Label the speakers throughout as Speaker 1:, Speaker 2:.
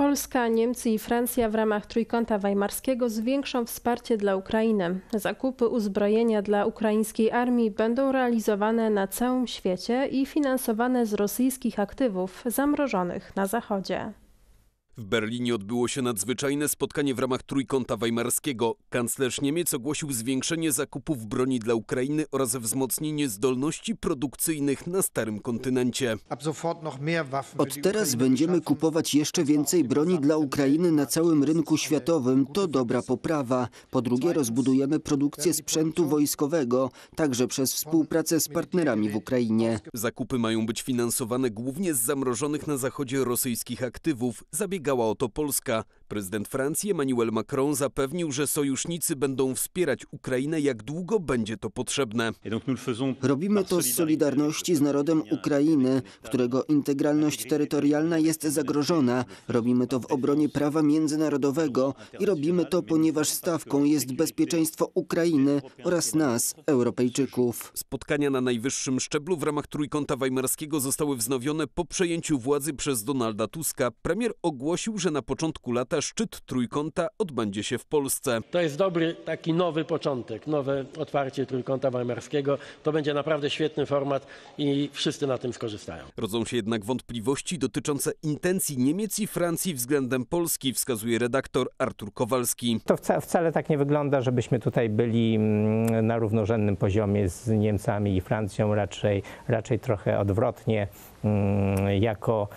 Speaker 1: Polska, Niemcy i Francja w ramach Trójkąta Weimarskiego zwiększą wsparcie dla Ukrainy. Zakupy uzbrojenia dla ukraińskiej armii będą realizowane na całym świecie i finansowane z rosyjskich aktywów zamrożonych na Zachodzie. W Berlinie odbyło się nadzwyczajne spotkanie w ramach Trójkąta Weimarskiego. Kanclerz Niemiec ogłosił zwiększenie zakupów broni dla Ukrainy oraz wzmocnienie zdolności produkcyjnych na starym kontynencie.
Speaker 2: Od teraz będziemy kupować jeszcze więcej broni dla Ukrainy na całym rynku światowym. To dobra poprawa. Po drugie rozbudujemy produkcję sprzętu wojskowego, także przez współpracę z partnerami w Ukrainie.
Speaker 1: Zakupy mają być finansowane głównie z zamrożonych na zachodzie rosyjskich aktywów. Zabiega zabiegała o to Polska. Prezydent Francji Emmanuel Macron zapewnił, że sojusznicy będą wspierać Ukrainę, jak długo będzie to potrzebne. Robimy to z solidarności
Speaker 2: z narodem Ukrainy, którego integralność terytorialna jest zagrożona. Robimy to w obronie prawa międzynarodowego i robimy to, ponieważ stawką jest bezpieczeństwo Ukrainy oraz nas, Europejczyków.
Speaker 1: Spotkania na najwyższym szczeblu w ramach Trójkąta Weimarskiego zostały wznowione po przejęciu władzy przez Donalda Tuska. Premier ogłosił, ogłosił, że na początku lata szczyt trójkąta odbędzie się w Polsce. To jest dobry taki
Speaker 3: nowy początek, nowe otwarcie trójkąta weimarskiego. To będzie naprawdę świetny format i wszyscy na tym skorzystają.
Speaker 1: Rodzą się jednak wątpliwości dotyczące intencji Niemiec i Francji względem Polski, wskazuje redaktor Artur Kowalski.
Speaker 3: To wca, wcale tak nie wygląda, żebyśmy tutaj byli mm, na równorzędnym poziomie z Niemcami i Francją, raczej, raczej trochę odwrotnie mm, jako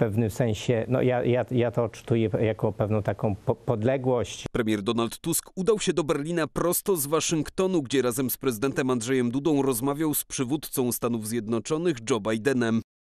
Speaker 3: pewnym sensie, no ja, ja, ja to odczytuję jako pewną taką po podległość.
Speaker 1: Premier Donald Tusk udał się do Berlina prosto z Waszyngtonu, gdzie razem z prezydentem Andrzejem Dudą rozmawiał z przywódcą Stanów Zjednoczonych Joe Bidenem.